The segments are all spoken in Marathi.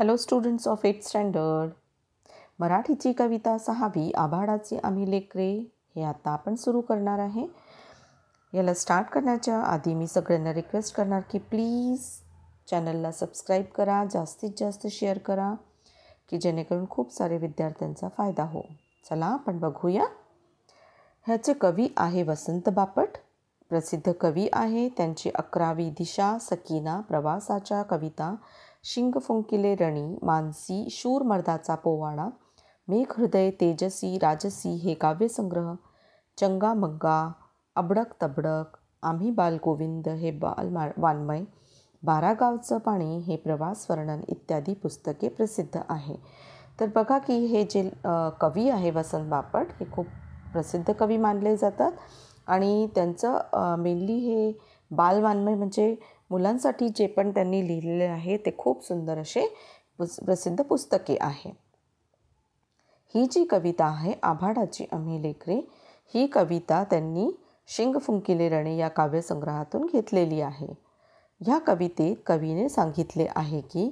hello students of eight standard मराठीची कविता सहावी आभाडाचे आम्ही लेकरे हे आता आपण सुरू करणार आहे याला स्टार्ट करण्याच्या आधी मी सगळ्यांना रिक्वेस्ट करणार की प्लीज चॅनलला सबस्क्राईब करा जास्तीत जास्त शेअर करा की जेणेकरून खूप सारे विद्यार्थ्यांचा फायदा हो चला आपण बघूया ह्याचे कवी आहे वसंत बापट प्रसिद्ध कवी आहे त्यांची अकरावी दिशा सकीना प्रवासाच्या कविता शिंग फुंकिले रणी मानसी शूर मर्दाचा पोवाडा मेघ हृदय तेजसी राजसी हे काव्यसंग्रह चंगा मग्गा अबडक तबडक आम्ही बालगोविंद हे बाल वाङ्मय बारा गावचं पाणी हे प्रवास वर्णन इत्यादी पुस्तके प्रसिद्ध आहे तर बघा की हे जे कवी आहे वसंत बापट हे खूप प्रसिद्ध कवी मानले जातात आणि त्यांचं मेनली हे बालवाङ्मय म्हणजे मुलांसाठी जे पण त्यांनी लिहिलेले आहे ते खूप सुंदर असे प्रसिद्ध पुस्तके आहे ही जी कविता आहे आभाडाची आम्ही लेकरे ही कविता त्यांनी शिंग फुंकिले रणे या काव्यसंग्रहातून घेतलेली आहे ह्या कवितेत कवीने सांगितले आहे की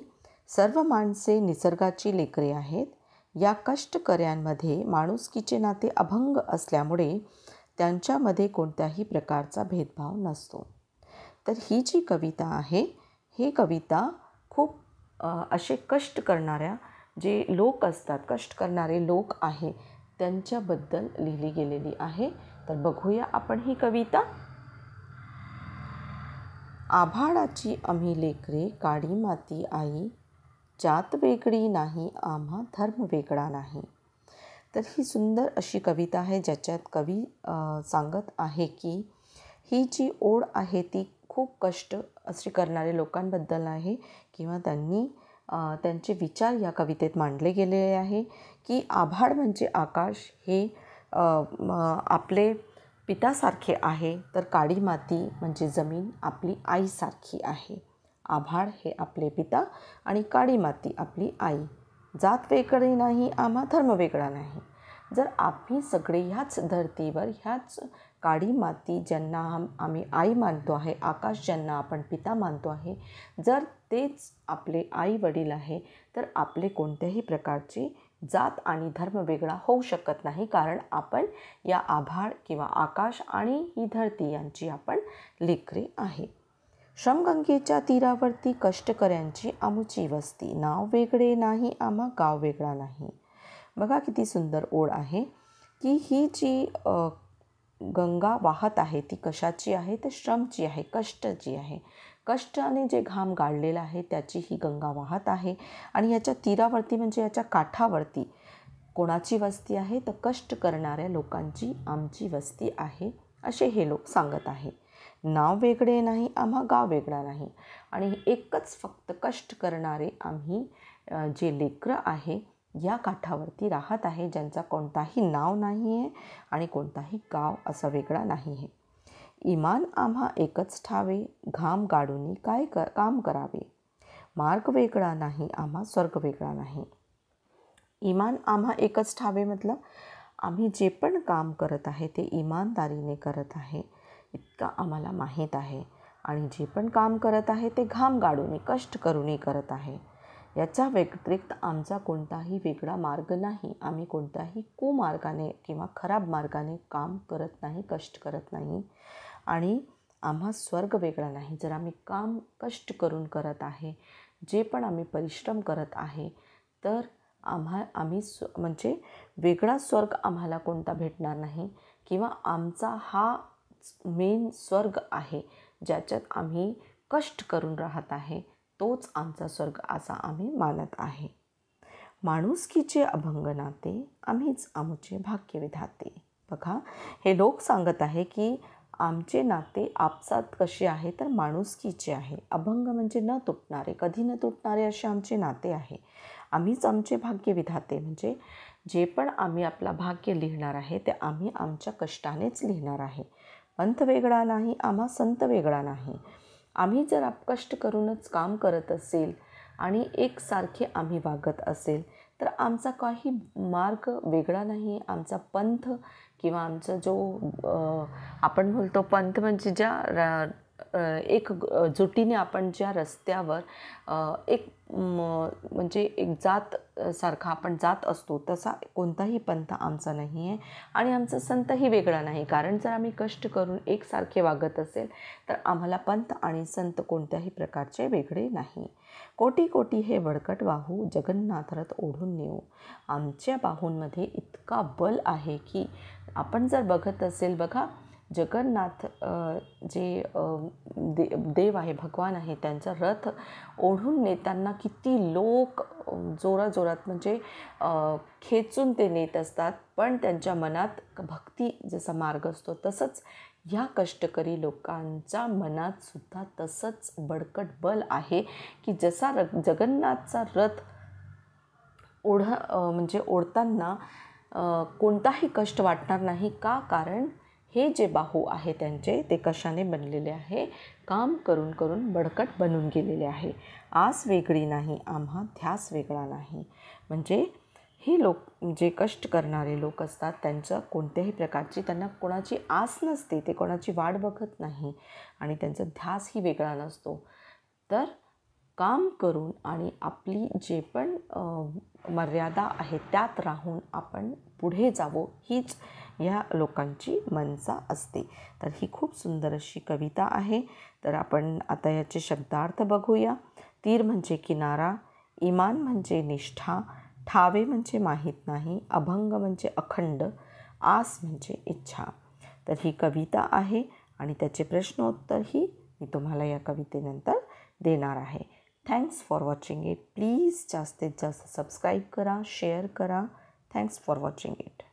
सर्व माणसे निसर्गाची लेकरे आहेत या कष्टकऱ्यांमध्ये माणुसकीचे नाते अभंग असल्यामुळे त्यांच्यामध्ये कोणत्याही प्रकारचा भेदभाव नसतो तर ही जी कविता आहे ही कविता खूप असे कष्ट करणाऱ्या जे लोक असतात कष्ट करणारे लोक आहे त्यांच्याबद्दल लिहिली गेलेली आहे तर बघूया आपण ही कविता आभाळाची आम्ही लेकरे काळी माती आई जात वेगळी नाही आम्हा धर्म वेगळा नाही तर ही सुंदर अशी कविता आहे ज्याच्यात कवी सांगत आहे की ही जी ओढ आहे ती खूप कष्ट असे करणारे लोकांबद्दल आहे किंवा त्यांनी त्यांचे विचार या कवितेत मांडले गेले आहे की आभाड म्हणजे आकाश हे आपले पितासारखे आहे तर काळी माती म्हणजे जमीन आपली आईसारखी आहे आभाळ हे आपले पिता आणि काळी माती आपली आई जात वेगळी नाही आम्हा धर्म वेगळा नाही जर आम्ही सगळे ह्याच धरतीवर ह्याच काळी माती ज्यांना आम आम्ही आई मानतो आहे आकाश ज्यांना आपण पिता मानतो आहे जर तेच आपले आई वडील आहे तर आपले कोणत्याही प्रकारची जात आणि धर्म वेगळा होऊ शकत नाही कारण आपण या आभाळ किंवा आकाश आणि ही धरती यांची आपण लेकरे आहे श्रमगंगेच्या तीरावरती कष्टकऱ्यांची आमुची वस्ती नाव वेगळे नाही आम्हा गाव वेगळा नाही बघा किती सुंदर ओळ आहे की ही जी गंगा वाहत आहे ती कशाची आहे तर श्रमची आहे कष्टची आहे कष्टाने जे घाम गाळलेला आहे त्याची ही गंगा वाहत आहे आणि याच्या तीरावरती म्हणजे याच्या काठावरती कोणाची वस्ती आहे तर कष्ट करणाऱ्या लोकांची आमची वस्ती आहे असे हे लोक सांगत आहे नाव वेगळे नाही आम्हा गाव वेगळा नाही आणि एकच फक्त कष्ट करणारे आम्ही जे लेकरं आहे या काठावरती राहत आहे ज्यांचा कोणताही नाव नाही आहे आणि कोणताही गाव असा वेगळा नाही आहे इमान आम्हा एकच ठावे घाम गाडूनी काय क काम करावे मार्ग वेगळा नाही आम्हा स्वर्ग वेगळा नाही इमान आम्हा एकच ठावे म्हटलं आम्ही जे पण काम करत आहे ते इमानदारीने करत आहे इतका आम्हाला माहीत आहे आणि जे पण काम करत आहे ते घाम गाडूने कष्ट करूनही करत आहे याच्या व्यतिरिक्त आमचा कोणताही वेगळा मार्ग नाही आम्ही कोणत्याही कुमार्गाने किंवा खराब मार्गाने काम करत नाही कष्ट करत नाही आणि आम्हा स्वर्ग वेगळा नाही जर आम्ही काम कष्ट करून करत आहे जे पण आम्ही परिश्रम करत आहे तर आम्हा आम्ही स्व म्हणजे वेगळा स्वर्ग आम्हाला कोणता भेटणार नाही किंवा आमचा हा मेन स्वर्ग आहे ज्याच्यात आम्ही कष्ट करून राहत आहे तोच आमचा स्वर्ग असा आम्ही मानत आहे माणुसकीचे अभंग नाते आम्हीच आमचे भाग्य विधाते बघा हे लोक सांगत आहे की आमचे नाते आपसात कसे आहे तर माणुसकीचे आहे अभंग म्हणजे न तुटणारे कधी न तुटणारे असे आमचे नाते आहे आम्हीच आमचे भाग्य विधाते म्हणजे जे पण आम्ही आपला भाग्य लिहिणार आहे ते आम्ही आमच्या कष्टानेच लिहिणार आहे पंथ वेगळा नाही आम्हा संत वेगळा नाही आम्ही जर कष्ट करूनच काम करत असेल आणि एकसारखे आम्ही वागत असेल तर आमचा काही मार्ग वेगळा नाही आमचा पंथ किंवा आमचा जो आपण बोलतो पंथ म्हणजे ज्या एक जुटीने आपण ज्या रस्त्यावर एक म्हणजे एक जात सारखा आपण जात असतो तसा कोणताही पंथ आमचा नाही आहे आणि आमचा संतही वेगळा नाही कारण जर आम्ही कष्ट करून एकसारखे वागत असेल तर आम्हाला पंथ आणि संत कोणत्याही प्रकारचे वेगळे नाही कोटी कोटी हे वडकट वाहू जगन्नाथरथ ओढून नेऊ आमच्या बाहूंमध्ये इतका बल आहे की आपण जर बघत असेल बघा जगन्नाथ जे दे देव आहे भगवान आहे त्यांचा रथ ओढून नेताना किती लोक जोराजोरात म्हणजे खेचून ते नेत असतात पण त्यांच्या मनात भक्ती जसा मार्ग असतो तसंच ह्या कष्टकरी लोकांच्या मनातसुद्धा तसंच बडकट बल आहे की जसा र जगन्नाथचा रथ ओढ म्हणजे ओढताना कोणताही कष्ट वाटणार नाही का कारण हे जे बाहू आहे त्यांचे ते कशाने बनलेले आहे काम करून करून बडकट बनून गेलेले आहे आस वेगळी नाही आम्हा ध्यास वेगळा नाही म्हणजे हे लोक जे कष्ट करणारे लोक असतात त्यांचं कोणत्याही प्रकारची त्यांना कोणाची आस नसते ते कोणाची वाट बघत नाही आणि त्यांचा ध्यासही वेगळा नसतो तर काम करून आणि आपली जे पण मर्यादा आहे त्यात राहून आपण पुढे जावो हीच या लोकांची मनसा असते तर ही खूप सुंदर अशी कविता आहे तर आपण आता याचे शब्दार्थ बघूया तीर म्हणजे किनारा इमान म्हणजे निष्ठा ठावे म्हणजे माहीत नाही अभंग म्हणजे अखंड आस म्हणजे इच्छा तर ही कविता आहे आणि त्याचे प्रश्नोत्तरही मी तुम्हाला या कवितेनंतर देणार आहे thanks for watching it please जास्तीत जास्त सबस्क्राईब करा शेअर करा थँक्स फॉर वॉचिंग इट